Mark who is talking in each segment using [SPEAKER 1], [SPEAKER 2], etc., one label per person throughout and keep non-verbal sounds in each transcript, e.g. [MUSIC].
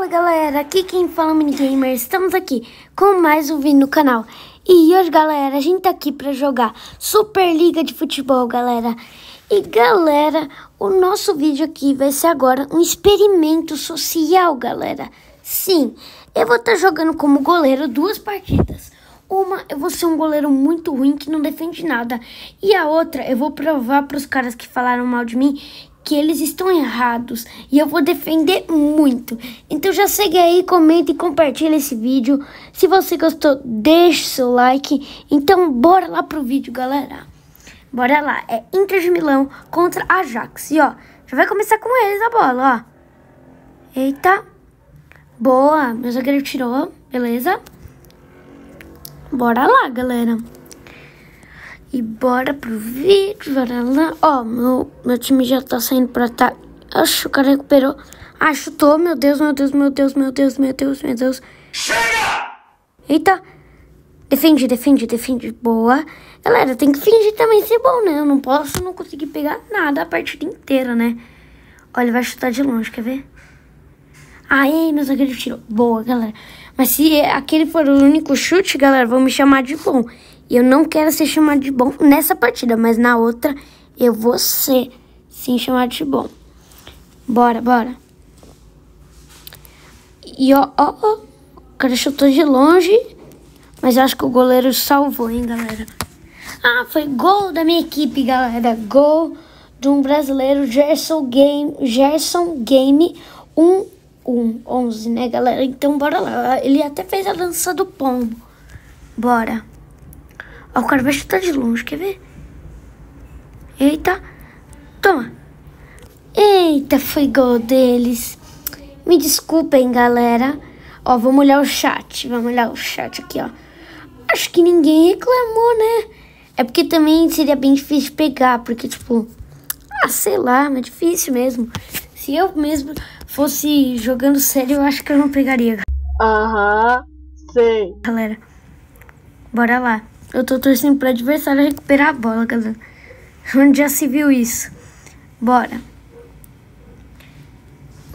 [SPEAKER 1] Fala galera, aqui quem fala é o Minigamer, estamos aqui com mais um vídeo no canal. E hoje galera, a gente tá aqui pra jogar Superliga de Futebol galera. E galera, o nosso vídeo aqui vai ser agora um experimento social galera. Sim, eu vou estar tá jogando como goleiro duas partidas. Uma, eu vou ser um goleiro muito ruim que não defende nada. E a outra, eu vou provar para os caras que falaram mal de mim que eles estão errados e eu vou defender muito. Então já segue aí, comenta e compartilha esse vídeo. Se você gostou, deixe seu like. Então bora lá pro vídeo, galera. Bora lá, é Inter de Milão contra Ajax. E ó, já vai começar com eles a bola, ó. Eita. Boa, meu zagueiro tirou, beleza? Bora lá, galera. E bora pro vídeo, varela. Ó, oh, meu, meu time já tá saindo pra tá. Acho que o cara recuperou. Ah, chutou. Meu Deus, meu Deus, meu Deus, meu Deus, meu Deus, meu Deus. Chega! Eita. Defende, defende, defende. Boa. Galera, tem que fingir também ser bom, né? Eu não posso não conseguir pegar nada a partida inteira, né? Olha, ele vai chutar de longe, quer ver? Aí, meu zagueiro tirou. Boa, galera. Mas se é, aquele for o único chute, galera, vão me chamar de bom. Eu não quero ser chamado de bom nessa partida, mas na outra eu vou ser sim chamado de bom. Bora, bora. E ó, ó, ó. O cara chutou de longe. Mas eu acho que o goleiro salvou, hein, galera. Ah, foi gol da minha equipe, galera. Gol de um brasileiro, Gerson Game, Gerson Game 1, 1, 11, né, galera? Então, bora lá. Ele até fez a dança do pombo. Bora. Ó, o vai tá de longe, quer ver? Eita. Toma. Eita, foi gol deles. Me desculpem, galera. Ó, vamos olhar o chat. Vamos olhar o chat aqui, ó. Acho que ninguém reclamou, né? É porque também seria bem difícil pegar, porque, tipo... Ah, sei lá, mas é difícil mesmo. Se eu mesmo fosse jogando sério, eu acho que eu não pegaria. Aham, uhum, sei. Galera, bora lá. Eu tô torcendo pro adversário recuperar a bola, galera. Onde [LAUGHS] já se viu isso? Bora.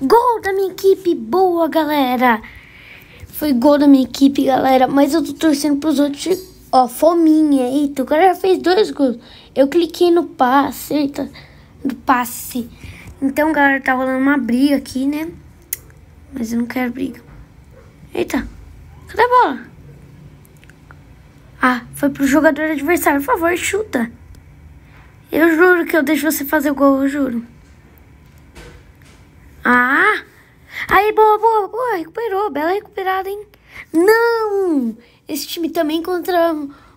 [SPEAKER 1] Gol da minha equipe, boa, galera. Foi gol da minha equipe, galera. Mas eu tô torcendo pros outros. Ó, fominha. Eita, o cara já fez dois gols. Eu cliquei no passe, eita. No passe. Então, galera, tá rolando uma briga aqui, né? Mas eu não quero briga. Eita, cadê a bola? Ah, foi pro jogador adversário. Por favor, chuta. Eu juro que eu deixo você fazer o gol, eu juro. Ah! Aí, boa, boa, boa. Recuperou. Bela recuperada, hein? Não! Esse time também contra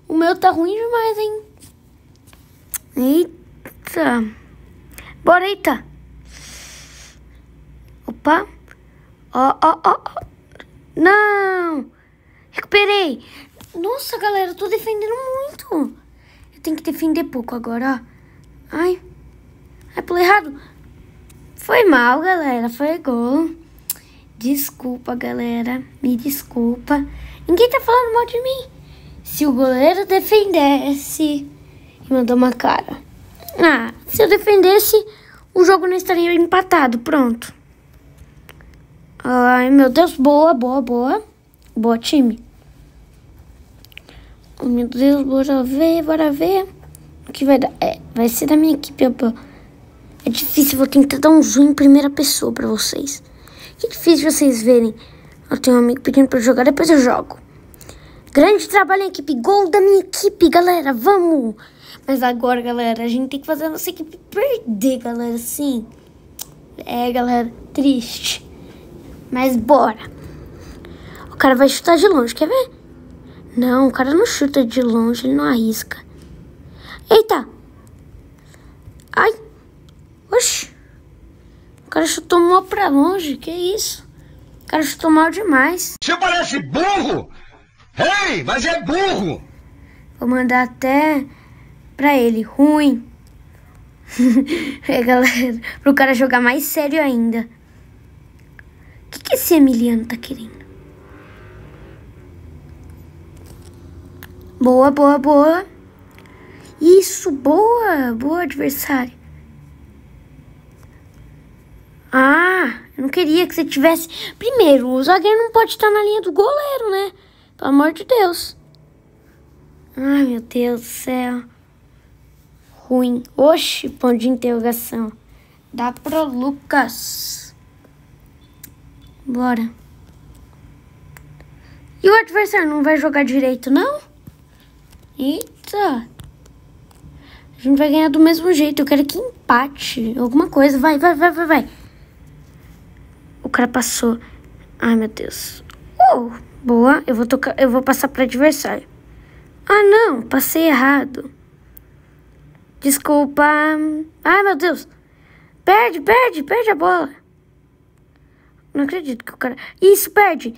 [SPEAKER 1] o meu tá ruim demais, hein? Eita. Bora, eita. Opa. Ó, ó, ó. Não! Recuperei. Nossa, galera, eu tô defendendo muito. Eu tenho que defender pouco agora, ó. Ai. Ai, pulei errado. Foi mal, galera. Foi gol. Desculpa, galera. Me desculpa. Ninguém tá falando mal de mim. Se o goleiro defendesse e mandou uma cara. Ah, se eu defendesse, o jogo não estaria empatado. Pronto. Ai, meu Deus. Boa, boa, boa. Boa, time. Oh, meu Deus, bora ver, bora ver. O que vai dar? É, vai ser da minha equipe. É difícil, vou tentar dar um zoom em primeira pessoa pra vocês. Que é difícil vocês verem. Eu tenho um amigo pedindo pra eu jogar, depois eu jogo. Grande trabalho, equipe. Gol da minha equipe, galera. Vamos! Mas agora, galera, a gente tem que fazer a nossa equipe perder, galera. Sim. É, galera, triste. Mas bora. O cara vai chutar de longe, quer ver? Não, o cara não chuta de longe, ele não arrisca. Eita! Ai! Oxi! O cara chutou mal pra longe, que isso? O cara chutou mal demais. Você parece burro! Ei, mas é burro! Vou mandar até pra ele, ruim. [LAUGHS] é, galera, pro cara jogar mais sério ainda. O que, que esse Emiliano tá querendo? Boa, boa, boa. Isso, boa, boa, adversário. Ah, eu não queria que você tivesse. Primeiro, o zagueiro não pode estar na linha do goleiro, né? Pelo amor de Deus. Ai, meu Deus do céu. Ruim. Oxe, ponto de interrogação. Dá pro Lucas. Bora. E o adversário não vai jogar direito, não? Eita! A gente vai ganhar do mesmo jeito. Eu quero que empate. Alguma coisa. Vai, vai, vai, vai, vai. O cara passou. Ai, meu Deus. Oh, boa. Eu vou, tocar, eu vou passar para adversário. Ah, não. Passei errado. Desculpa. Ai, meu Deus. Perde, perde, perde a bola. Não acredito que o cara... Isso, perde.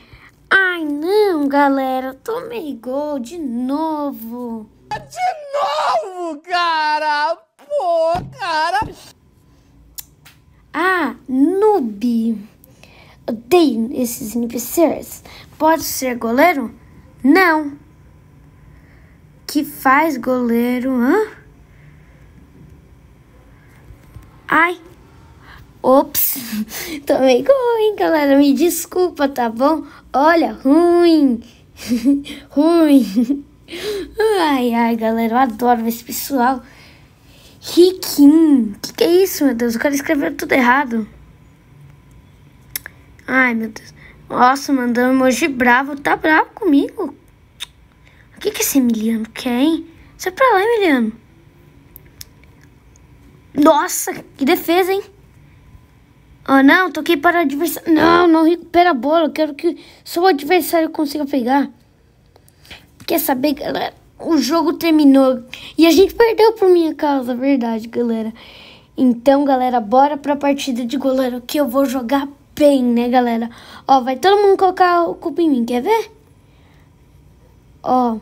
[SPEAKER 1] Ai não, galera, tomei gol de novo. De novo, cara! Pô, cara! Ah, noob! Odeio esses NPCs. Pode ser goleiro? Não. Que faz goleiro, hã? Ai, Ops, [LAUGHS] tomei gol, hein, galera? Me desculpa, tá bom? Olha, ruim. [LAUGHS] ruim. Ai, ai, galera, eu adoro esse pessoal. Riquinho. Que que é isso, meu Deus? O cara escreveu tudo errado. Ai, meu Deus. Nossa, mandando emoji bravo. Tá bravo comigo? O que que esse Emiliano quer, hein? Sai pra lá, Emiliano. Nossa, que defesa, hein? Ah, não, toquei para o adversário. Não, não recupera a bola. Eu quero que só o adversário consiga pegar. Quer saber, galera? O jogo terminou. E a gente perdeu por minha causa, verdade, galera. Então, galera, bora para a partida de goleiro que eu vou jogar bem, né, galera? Ó, vai todo mundo colocar o culpa em mim, quer ver? Ó,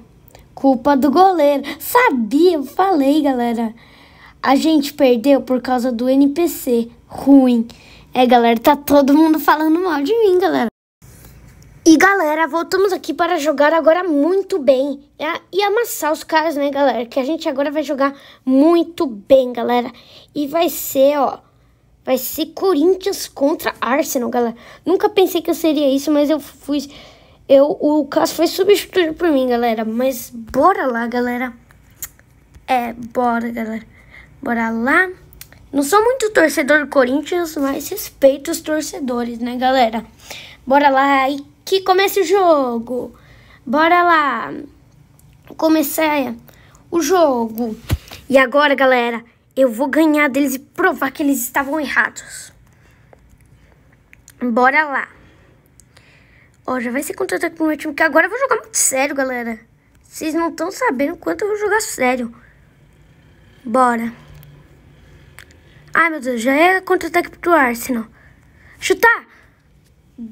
[SPEAKER 1] culpa do goleiro. Sabia, eu falei, galera. A gente perdeu por causa do NPC ruim. É, galera, tá todo mundo falando mal de mim, galera. E galera, voltamos aqui para jogar agora muito bem é, e amassar os caras, né, galera? Que a gente agora vai jogar muito bem, galera. E vai ser, ó, vai ser Corinthians contra Arsenal, galera. Nunca pensei que eu seria isso, mas eu fui, eu, o caso foi substituído por mim, galera. Mas bora lá, galera. É, bora, galera. Bora lá. Não sou muito torcedor do Corinthians, mas respeito os torcedores, né, galera? Bora lá e que comece o jogo. Bora lá. Comecei o jogo. E agora, galera, eu vou ganhar deles e provar que eles estavam errados. Bora lá. Ó, já vai ser contra-ataque pro meu time, que agora eu vou jogar muito sério, galera. Vocês não estão sabendo quanto eu vou jogar sério. Bora. Ai, meu Deus, já é contra-ataque pro Arsenal. Chutar!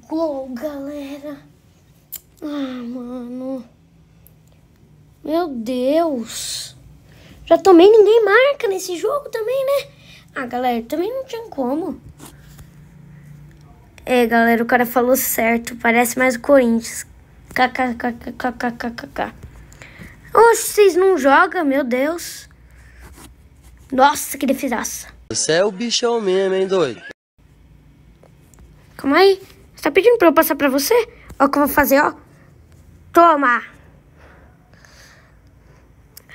[SPEAKER 1] Gol, galera. Ah, mano. Meu Deus. Já também ninguém marca nesse jogo também, né? Ah, galera, também não tinha como. É, galera, o cara falou certo. Parece mais o Corinthians. KKKKKKKK. Oxe, vocês não jogam, meu Deus. Nossa, que defesaça. Você é o bichão mesmo, hein, doido? Calma aí. Você tá pedindo pra eu passar pra você? Ó o que eu vou fazer, ó. Toma!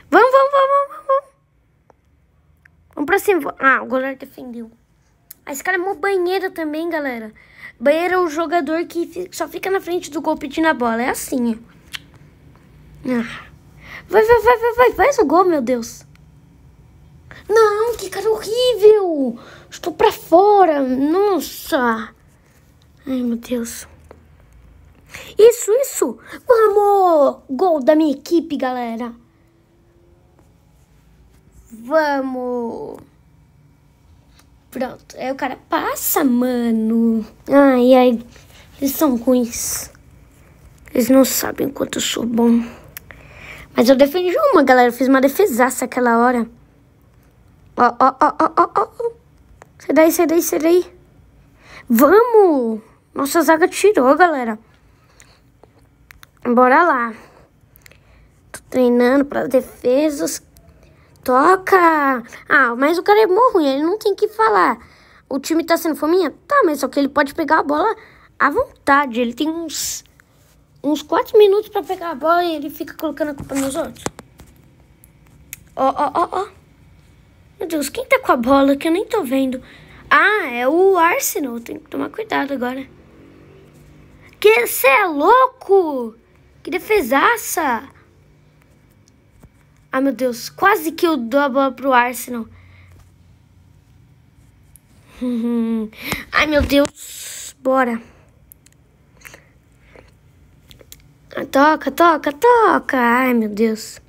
[SPEAKER 1] Vamos, vamos, vamos, vamos, vamos. Vamos pra cima. Ah, o goleiro defendeu. Ah, esse cara é uma banheira também, galera. Banheira é o jogador que só fica na frente do gol pedindo a bola. É assim, ó. Ah. Vai, vai, vai, vai, vai. Faz o gol, meu Deus. Não, que cara horrível! Estou pra fora! Nossa! Ai, meu Deus. Isso, isso! Vamos! Gol da minha equipe, galera! Vamos! Pronto. Aí o cara passa, mano. Ai, ai. Eles são ruins. Eles não sabem quanto eu sou bom. Mas eu defendi uma, galera. Eu fiz uma defesaça aquela hora. Ó, ó, ó, ó, ó, ó. Sai daí, sai daí, sai daí. Vamos! Nossa zaga tirou, galera. Bora lá. Tô treinando para defesas. Toca! Ah, mas o cara é muito ruim, ele não tem que falar. O time tá sendo fominha? Tá, mas só que ele pode pegar a bola à vontade. Ele tem uns uns 4 minutos para pegar a bola e ele fica colocando a culpa nos outros. Ó, ó, ó, ó. Meu Deus, quem tá com a bola que eu nem tô vendo? Ah, é o Arsenal. Tem que tomar cuidado agora. Que você é louco? Que defesaça! Ah, meu Deus, quase que eu dou a bola pro Arsenal. [LAUGHS] Ai, meu Deus, bora. Ah, toca, toca, toca. Ai, meu Deus.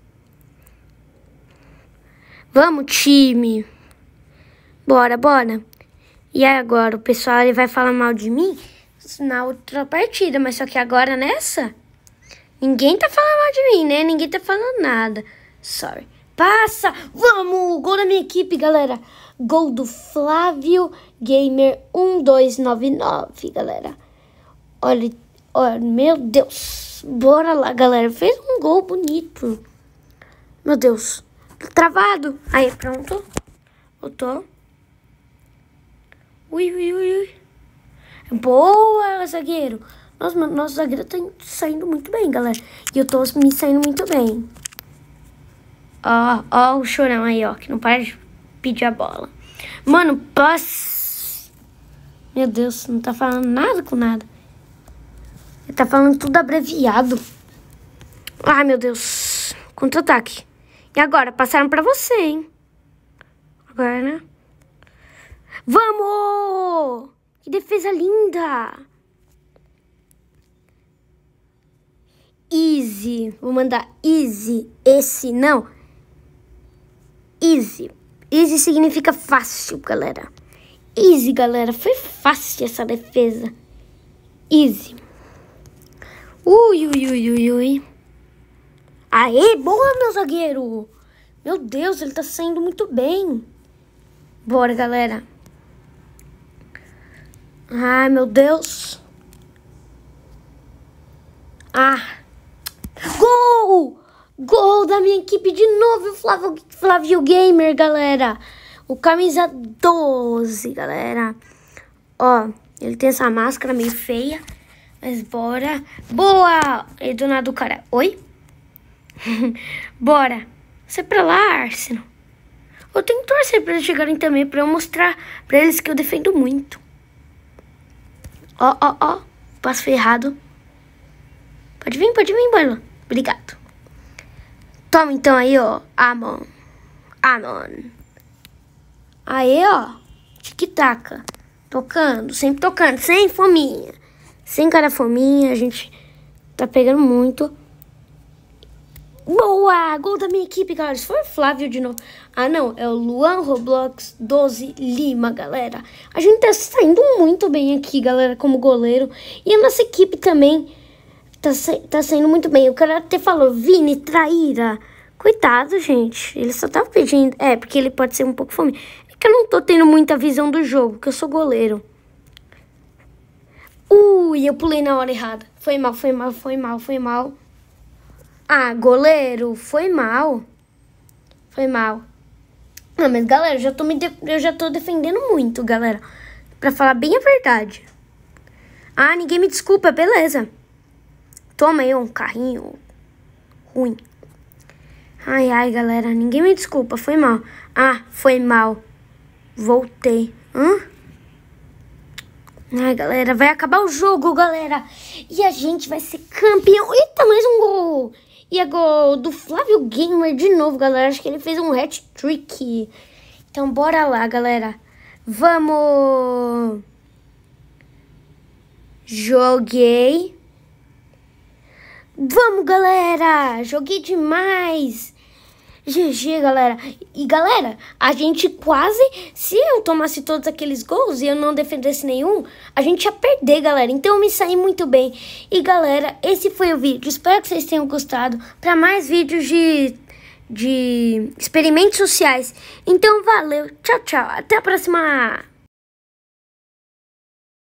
[SPEAKER 1] Vamos, time! Bora, bora! E agora, o pessoal ele vai falar mal de mim na outra partida, mas só que agora nessa, ninguém tá falando mal de mim, né? Ninguém tá falando nada. Sorry. Passa! Vamos! Gol da minha equipe, galera! Gol do Flávio Gamer 1299, galera. Olha, olha, meu Deus! Bora lá, galera. Fez um gol bonito. Meu Deus travado. Aí, pronto. Voltou. Ui, ui, ui, ui. Boa, zagueiro. Nossa, mano, nosso zagueiro tá saindo muito bem, galera. E eu tô me saindo muito bem. Ó, ó o chorão aí, ó. Que não para de pedir a bola. Mano, passe. Meu Deus, não tá falando nada com nada. Ele tá falando tudo abreviado. Ai, meu Deus. Contra-ataque. E agora? Passaram para você, hein? Agora, né? Vamos! Que defesa linda! Easy. Vou mandar easy. Esse não. Easy. Easy significa fácil, galera. Easy, galera. Foi fácil essa defesa. Easy. Ui, ui, ui, ui, ui. Aê, boa, meu zagueiro! Meu Deus, ele tá saindo muito bem. Bora, galera. Ai, meu Deus. Ah. Gol! Gol da minha equipe de novo, Flávio, Flávio Gamer, galera. O camisa 12, galera. Ó, ele tem essa máscara meio feia. Mas bora. Boa! E do nada o cara. Oi? [LAUGHS] Bora! você pra lá, Arsenal! Eu tenho que torcer pra eles chegarem também, pra eu mostrar pra eles que eu defendo muito. Ó, ó, ó. Passo errado. Pode vir, pode vir, mano Obrigado. Toma então aí, ó. Amon. Amon. Aí, ó. Tic-taca. Tocando, sempre tocando. Sem fominha. Sem cara fominha, a gente tá pegando muito. Boa! Gol da minha equipe, galera. Isso foi o Flávio de novo. Ah, não. É o Luan Roblox 12 Lima, galera. A gente tá saindo muito bem aqui, galera, como goleiro. E a nossa equipe também tá, sa tá saindo muito bem. O cara até falou, Vini, traíra. Coitado, gente. Ele só tava tá pedindo... É, porque ele pode ser um pouco fome. É que eu não tô tendo muita visão do jogo, que eu sou goleiro. Ui, eu pulei na hora errada. Foi mal, foi mal, foi mal, foi mal. Ah, goleiro, foi mal. Foi mal. Ah, mas galera, já tô me de... eu já tô defendendo muito, galera. Pra falar bem a verdade. Ah, ninguém me desculpa, beleza. Toma aí um carrinho ruim. Ai, ai, galera, ninguém me desculpa, foi mal. Ah, foi mal. Voltei. Hã? Ai, galera, vai acabar o jogo, galera. E a gente vai ser campeão. Eita, mais um gol! E agora gol do Flávio Gamer de novo, galera. Acho que ele fez um hat-trick. Então, bora lá, galera. Vamos! Joguei. Vamos, galera! Joguei demais! GG, galera. E galera, a gente quase. Se eu tomasse todos aqueles gols e eu não defendesse nenhum, a gente ia perder, galera. Então eu me saí muito bem. E galera, esse foi o vídeo. Espero que vocês tenham gostado. Para mais vídeos de, de experimentos sociais. Então valeu, tchau, tchau. Até a próxima.